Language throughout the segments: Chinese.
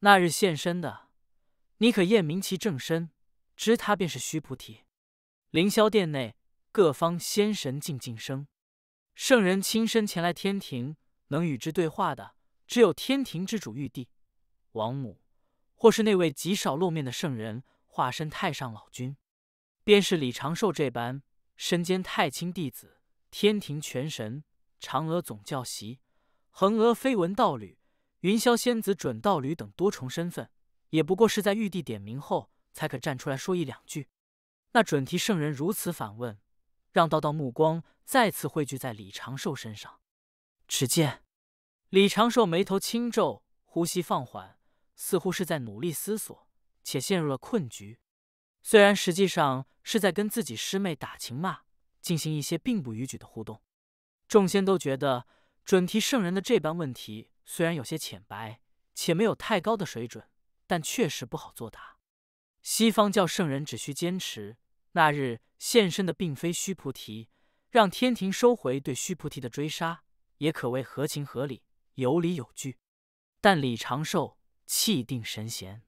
那日现身的，你可验明其正身，知他便是须菩提。凌霄殿内，各方仙神静静生。圣人亲身前来天庭，能与之对话的，只有天庭之主玉帝、王母，或是那位极少露面的圣人化身太上老君。便是李长寿这般，身兼太清弟子、天庭全神、嫦娥总教习、恒娥飞文道侣。云霄仙子、准道侣等多重身份，也不过是在玉帝点名后才可站出来说一两句。那准提圣人如此反问，让道道目光再次汇聚在李长寿身上。只见李长寿眉头轻皱，呼吸放缓，似乎是在努力思索，且陷入了困局。虽然实际上是在跟自己师妹打情骂，进行一些并不逾矩的互动。众仙都觉得准提圣人的这般问题。虽然有些浅白，且没有太高的水准，但确实不好作答。西方教圣人只需坚持，那日现身的并非须菩提，让天庭收回对须菩提的追杀，也可谓合情合理，有理有据。但李长寿气定神闲，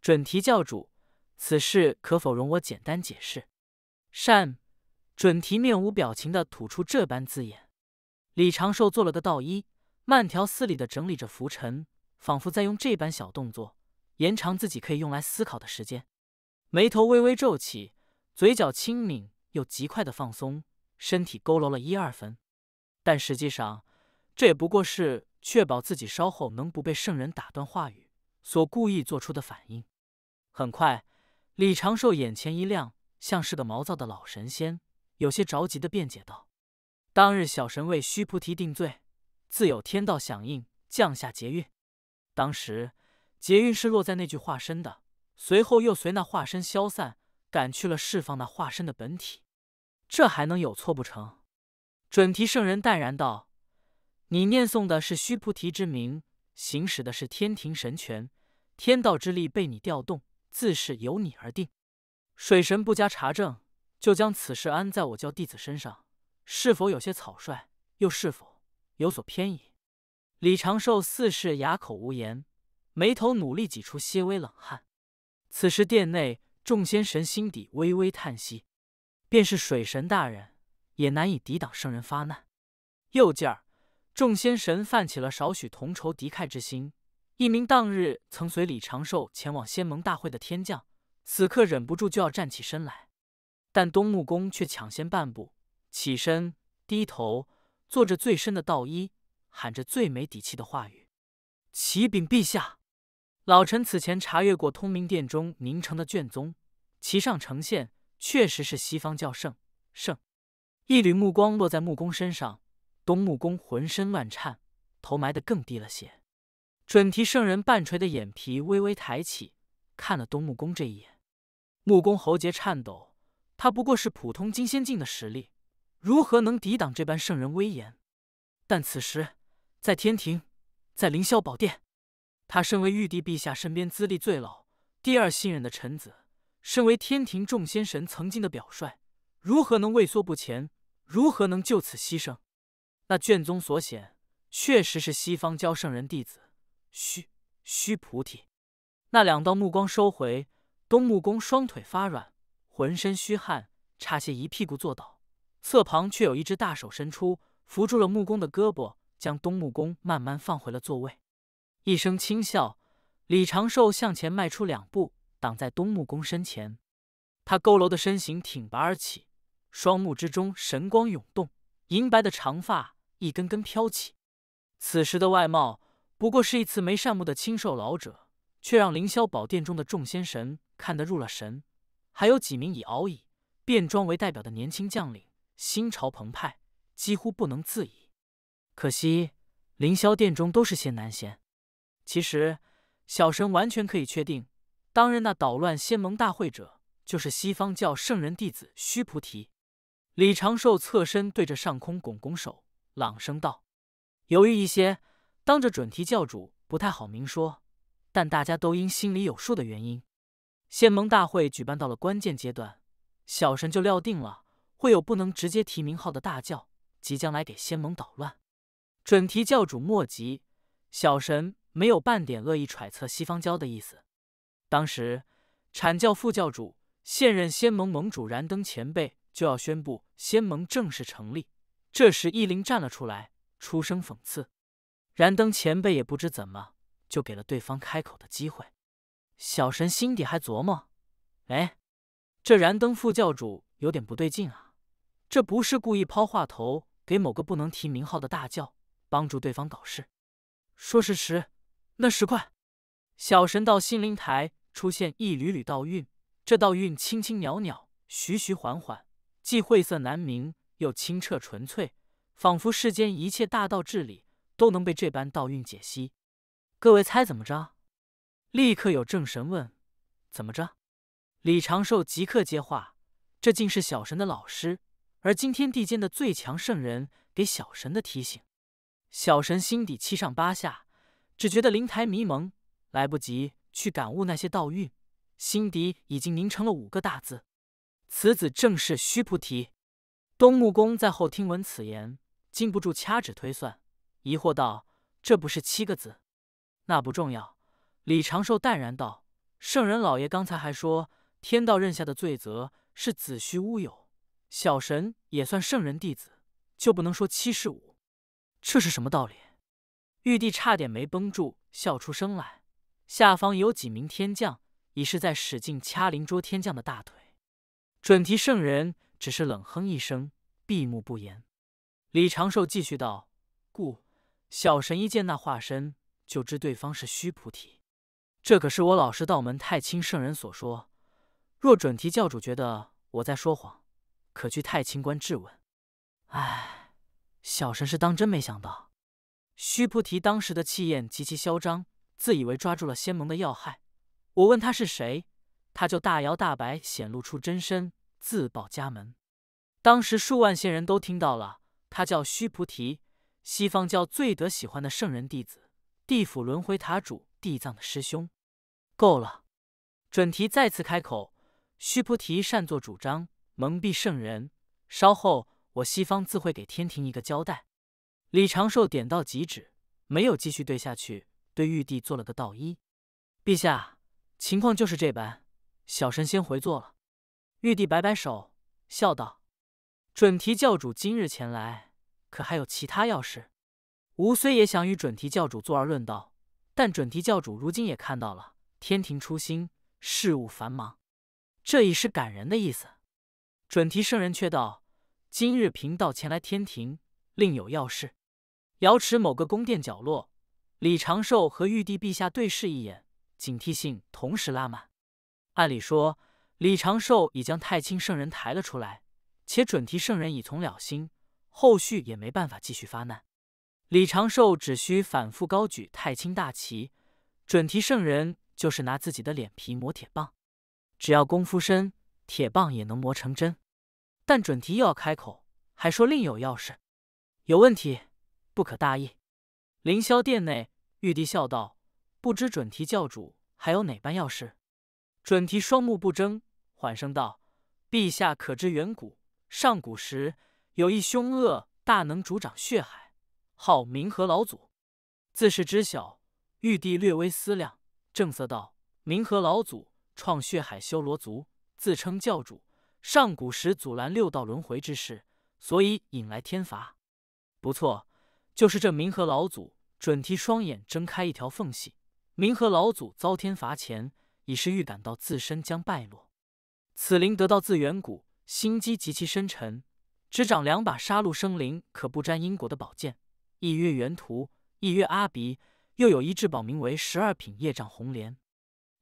准提教主，此事可否容我简单解释？善。准提面无表情地吐出这般字眼。李长寿做了个道一。慢条斯理的整理着浮尘，仿佛在用这般小动作延长自己可以用来思考的时间。眉头微微皱起，嘴角轻抿，又极快的放松，身体佝偻了一二分。但实际上，这也不过是确保自己稍后能不被圣人打断话语所故意做出的反应。很快，李长寿眼前一亮，像是个毛躁的老神仙，有些着急的辩解道：“当日小神为须菩提定罪。”自有天道响应，降下劫运。当时劫运是落在那具化身的，随后又随那化身消散，赶去了释放那化身的本体。这还能有错不成？准提圣人淡然道：“你念诵的是须菩提之名，行使的是天庭神权，天道之力被你调动，自是由你而定。水神不加查证，就将此事安在我教弟子身上，是否有些草率？又是否？”有所偏倚，李长寿似是哑口无言，眉头努力挤出些微冷汗。此时殿内众仙神心底微微叹息，便是水神大人也难以抵挡圣人发难。又劲儿，众仙神泛起了少许同仇敌忾之心。一名当日曾随李长寿前往仙盟大会的天将，此刻忍不住就要站起身来，但东木公却抢先半步起身，低头。做着最深的道衣，喊着最没底气的话语：“启禀陛下，老臣此前查阅过通明殿中凝成的卷宗，其上呈现确实是西方教圣圣。”一缕目光落在木工身上，东木工浑身乱颤，头埋得更低了些。准提圣人半垂的眼皮微微抬起，看了东木工这一眼，木工喉结颤抖，他不过是普通金仙境的实力。如何能抵挡这般圣人威严？但此时在天庭，在凌霄宝殿，他身为玉帝陛下身边资历最老、第二信任的臣子，身为天庭众仙神曾经的表率，如何能畏缩不前？如何能就此牺牲？那卷宗所显，确实是西方教圣人弟子。须须菩提。那两道目光收回，东木公双腿发软，浑身虚汗，差些一屁股坐倒。侧旁却有一只大手伸出，扶住了木工的胳膊，将东木工慢慢放回了座位。一声轻笑，李长寿向前迈出两步，挡在东木工身前。他佝偻的身形挺拔而起，双目之中神光涌动，银白的长发一根根飘起。此时的外貌不过是一次眉善目的清瘦老者，却让凌霄宝殿中的众仙神看得入了神，还有几名以敖乙便装为代表的年轻将领。心潮澎湃，几乎不能自已。可惜，凌霄殿中都是些男仙。其实，小神完全可以确定，当日那捣乱仙盟大会者，就是西方教圣人弟子须菩提。李长寿侧身对着上空拱拱手，朗声道：“犹豫一些，当着准提教主不太好明说，但大家都因心里有数的原因，仙盟大会举办到了关键阶段，小神就料定了。”会有不能直接提名号的大教即将来给仙盟捣乱。准提教主莫急，小神没有半点恶意揣测西方教的意思。当时阐教副教主、现任仙盟盟主燃灯前辈就要宣布仙盟正式成立，这时易灵站了出来，出声讽刺。燃灯前辈也不知怎么就给了对方开口的机会。小神心底还琢磨，哎，这燃灯副教主有点不对劲啊。这不是故意抛话头给某个不能提名号的大教，帮助对方搞事。说十石，那十块。小神道心灵台出现一缕缕道韵，这道韵轻轻袅袅，徐徐缓缓，既晦涩难明，又清澈纯粹，仿佛世间一切大道至理都能被这般道韵解析。各位猜怎么着？立刻有正神问：怎么着？李长寿即刻接话：这竟是小神的老师。而今天地间的最强圣人给小神的提醒，小神心底七上八下，只觉得灵台迷蒙，来不及去感悟那些道蕴，心底已经凝成了五个大字：此子正是须菩提。东木公在后听闻此言，禁不住掐指推算，疑惑道：“这不是七个字？”那不重要。”李长寿淡然道：“圣人老爷刚才还说，天道认下的罪责是子虚乌有。”小神也算圣人弟子，就不能说七十五？这是什么道理？玉帝差点没绷住，笑出声来。下方有几名天将，已是在使劲掐灵桌天将的大腿。准提圣人只是冷哼一声，闭目不言。李长寿继续道：“故小神一见那化身，就知对方是须菩提。这可是我老师道门太清圣人所说。若准提教主觉得我在说谎。”可去太清观质问。唉，小神是当真没想到，须菩提当时的气焰极其嚣张，自以为抓住了仙盟的要害。我问他是谁，他就大摇大摆显露出真身，自报家门。当时数万仙人都听到了，他叫须菩提，西方教最得喜欢的圣人弟子，地府轮回塔主地藏的师兄。够了！准提再次开口，须菩提擅作主张。蒙蔽圣人，稍后我西方自会给天庭一个交代。李长寿点到即止，没有继续对下去，对玉帝做了个道揖：“陛下，情况就是这般，小神先回座了。”玉帝摆摆手，笑道：“准提教主今日前来，可还有其他要事？吾虽也想与准提教主坐而论道，但准提教主如今也看到了天庭初心，事务繁忙，这已是感人的意思。”准提圣人却道：“今日贫道前来天庭，另有要事。”瑶池某个宫殿角落，李长寿和玉帝陛下对视一眼，警惕性同时拉满。按理说，李长寿已将太清圣人抬了出来，且准提圣人已从了心，后续也没办法继续发难。李长寿只需反复高举太清大旗，准提圣人就是拿自己的脸皮磨铁棒，只要功夫深，铁棒也能磨成针。但准提又要开口，还说另有要事，有问题不可大意。凌霄殿内，玉帝笑道：“不知准提教主还有哪般要事？”准提双目不睁，缓声道：“陛下可知远古上古时有一凶恶大能，主掌血海，号冥河老祖，自是知晓。”玉帝略微思量，正色道：“冥河老祖创血海修罗族，自称教主。”上古时阻拦六道轮回之事，所以引来天罚。不错，就是这冥河老祖。准提双眼睁开一条缝隙。冥河老祖遭天罚前，已是预感到自身将败落。此灵得到自远古，心机极其深沉，执掌两把杀戮生灵可不沾因果的宝剑，一曰元图，一曰阿鼻。又有一至宝名为十二品业障红莲。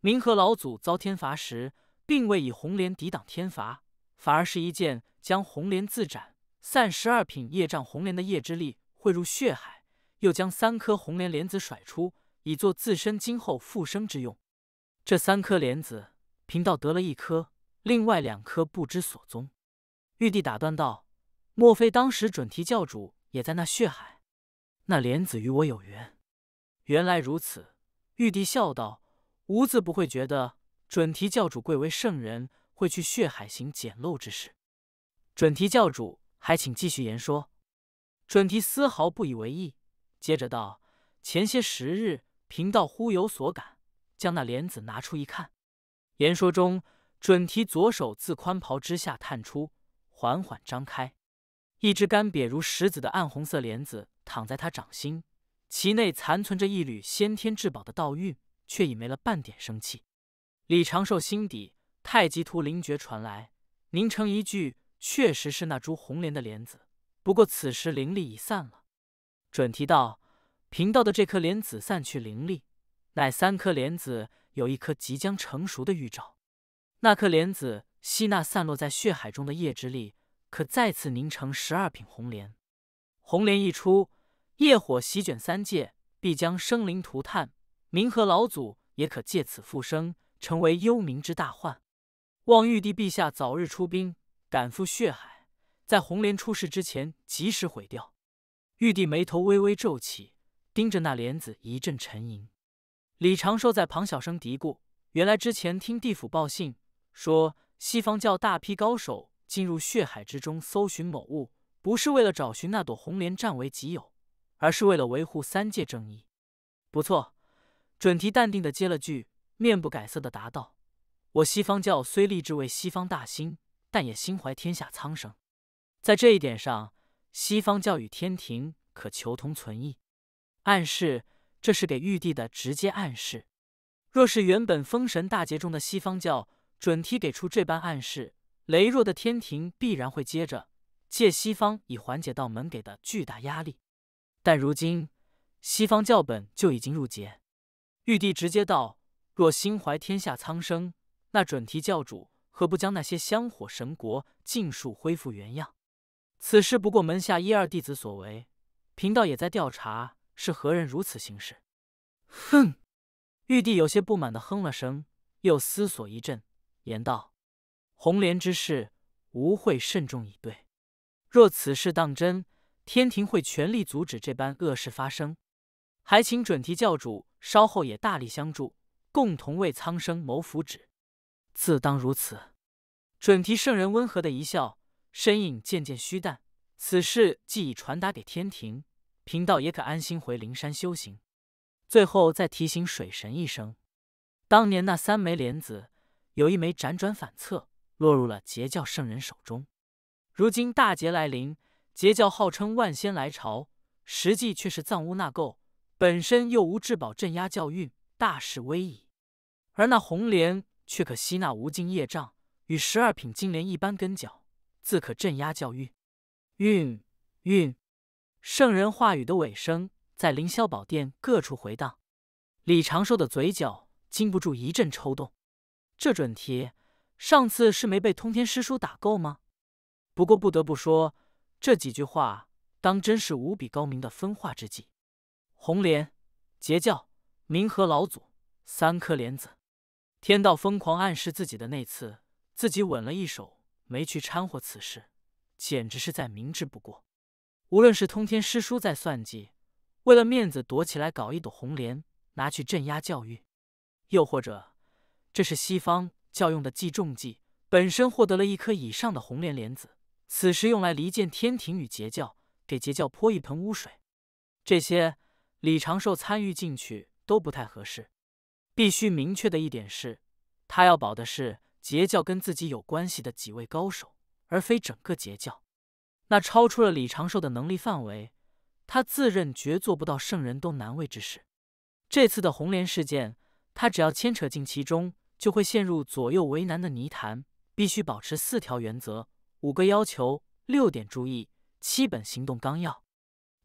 冥河老祖遭天罚时，并未以红莲抵挡天罚。反而是一剑将红莲自斩，散十二品业障红莲的业之力汇入血海，又将三颗红莲莲子甩出，以作自身今后复生之用。这三颗莲子，贫道得了一颗，另外两颗不知所踪。玉帝打断道：“莫非当时准提教主也在那血海？那莲子与我有缘。”原来如此，玉帝笑道：“吾自不会觉得准提教主贵为圣人。”会去血海行捡漏之事，准提教主，还请继续言说。准提丝毫不以为意，接着道：“前些时日，贫道忽有所感，将那莲子拿出一看。”言说中，准提左手自宽袍之下探出，缓缓张开，一只干瘪如石子的暗红色莲子躺在他掌心，其内残存着一缕先天至宝的道玉，却已没了半点生气。李长寿心底。太极图灵觉传来，凝成一句：“确实是那株红莲的莲子，不过此时灵力已散了。”准提道：“贫道的这颗莲子散去灵力，乃三颗莲子有一颗即将成熟的预兆。那颗莲子吸纳散落在血海中的叶之力，可再次凝成十二品红莲。红莲一出，业火席卷三界，必将生灵涂炭。冥河老祖也可借此复生，成为幽冥之大患。”望玉帝陛下早日出兵，赶赴血海，在红莲出世之前及时毁掉。玉帝眉头微微皱起，盯着那莲子一阵沉吟。李长寿在旁小声嘀咕：“原来之前听地府报信说，西方教大批高手进入血海之中搜寻某物，不是为了找寻那朵红莲占为己有，而是为了维护三界正义。”不错，准提淡定的接了句，面不改色的答道。我西方教虽立志为西方大兴，但也心怀天下苍生，在这一点上，西方教与天庭可求同存异。暗示这是给玉帝的直接暗示。若是原本封神大劫中的西方教准提给出这般暗示，羸弱的天庭必然会接着借西方以缓解道门给的巨大压力。但如今西方教本就已经入劫，玉帝直接道：若心怀天下苍生。那准提教主何不将那些香火神国尽数恢复原样？此事不过门下一二弟子所为，贫道也在调查是何人如此行事。哼！玉帝有些不满的哼了声，又思索一阵，言道：“红莲之事，吾会慎重以对。若此事当真，天庭会全力阻止这般恶事发生。还请准提教主稍后也大力相助，共同为苍生谋福祉。”自当如此。准提圣人温和的一笑，身影渐渐虚淡。此事既已传达给天庭，贫道也可安心回灵山修行。最后再提醒水神一声：当年那三枚莲子，有一枚辗转反侧，落入了截教圣人手中。如今大劫来临，截教号称万仙来朝，实际却是藏污纳垢，本身又无至宝镇压教运，大势危矣。而那红莲。却可吸纳无尽业障，与十二品金莲一般根脚，自可镇压教运。运运，圣人话语的尾声在凌霄宝殿各处回荡。李长寿的嘴角禁不住一阵抽动。这准提上次是没被通天师叔打够吗？不过不得不说，这几句话当真是无比高明的分化之计。红莲、截教、明和老祖，三颗莲子。天道疯狂暗示自己的那次，自己稳了一手，没去掺和此事，简直是在明智不过。无论是通天师叔在算计，为了面子躲起来搞一朵红莲，拿去镇压教育；又或者这是西方教用的计中计，本身获得了一颗以上的红莲莲子，此时用来离间天庭与截教，给截教泼一盆污水。这些李长寿参与进去都不太合适。必须明确的一点是，他要保的是截教跟自己有关系的几位高手，而非整个截教。那超出了李长寿的能力范围，他自认绝做不到圣人都难为之事。这次的红莲事件，他只要牵扯进其中，就会陷入左右为难的泥潭。必须保持四条原则、五个要求、六点注意、七本行动纲要。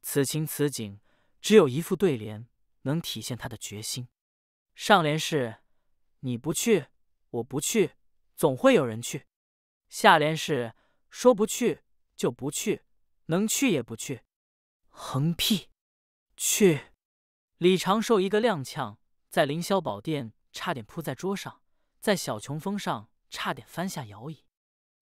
此情此景，只有一副对联能体现他的决心。上联是“你不去，我不去，总会有人去。”下联是“说不去就不去，能去也不去。”横批“去”。李长寿一个踉跄，在凌霄宝殿差点扑在桌上，在小琼峰上差点翻下摇椅。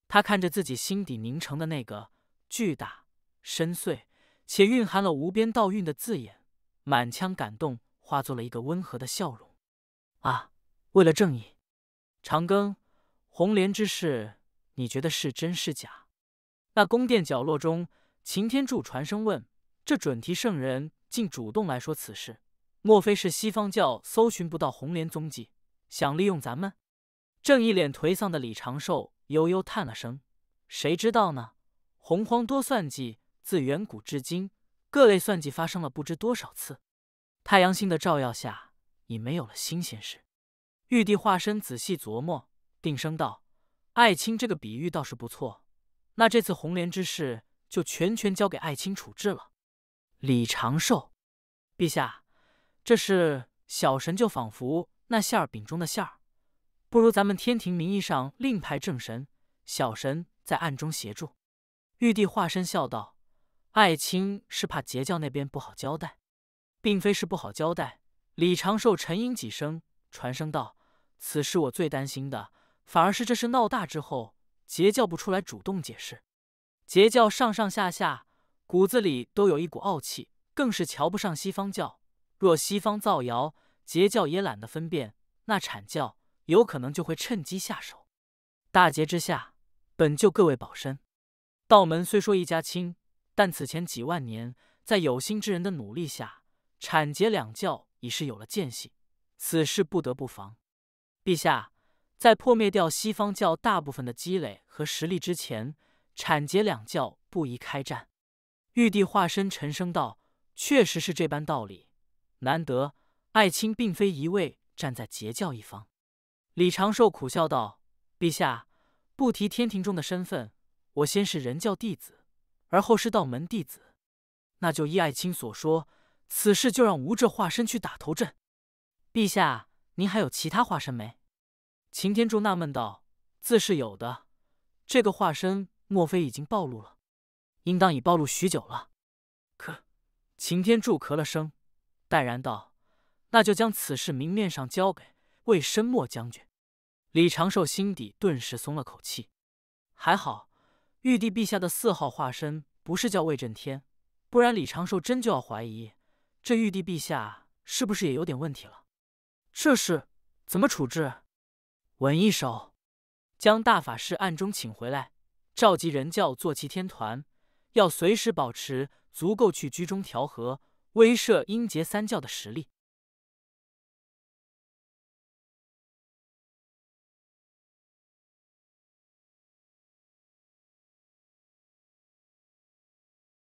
他看着自己心底凝成的那个巨大、深邃且蕴含了无边道韵的字眼，满腔感动化作了一个温和的笑容。啊！为了正义，长庚，红莲之事，你觉得是真是假？那宫殿角落中，擎天柱传声问：“这准提圣人竟主动来说此事，莫非是西方教搜寻不到红莲踪迹，想利用咱们？”正一脸颓丧的李长寿悠悠叹了声：“谁知道呢？洪荒多算计，自远古至今，各类算计发生了不知多少次。”太阳星的照耀下。已没有了新鲜事。玉帝化身仔细琢磨，定声道：“爱卿这个比喻倒是不错。那这次红莲之事，就全权交给爱卿处置了。”李长寿，陛下，这事小神就仿佛那馅饼中的馅儿。不如咱们天庭名义上另派正神，小神在暗中协助。玉帝化身笑道：“爱卿是怕截教那边不好交代，并非是不好交代。”李长寿沉吟几声，传声道：“此时我最担心的，反而是这事闹大之后，截教不出来主动解释。截教上上下下骨子里都有一股傲气，更是瞧不上西方教。若西方造谣，截教也懒得分辨，那阐教有可能就会趁机下手。大劫之下，本就各位保身。道门虽说一家亲，但此前几万年，在有心之人的努力下，阐截两教。”已是有了间隙，此事不得不防。陛下，在破灭掉西方教大部分的积累和实力之前，产结两教不宜开战。玉帝化身沉声道：“确实是这般道理。难得爱卿并非一味站在截教一方。”李长寿苦笑道：“陛下，不提天庭中的身份，我先是人教弟子，而后是道门弟子，那就依爱卿所说。”此事就让无这化身去打头阵。陛下，您还有其他化身没？擎天柱纳闷道：“自是有的，这个化身莫非已经暴露了？应当已暴露许久了。”咳，擎天柱咳了声，淡然道：“那就将此事明面上交给魏深墨将军。”李长寿心底顿时松了口气，还好，玉帝陛下的四号化身不是叫魏震天，不然李长寿真就要怀疑。这玉帝陛下是不是也有点问题了？这事怎么处置？稳一手，将大法师暗中请回来，召集人教坐骑天团，要随时保持足够去居中调和、威慑阴劫三教的实力。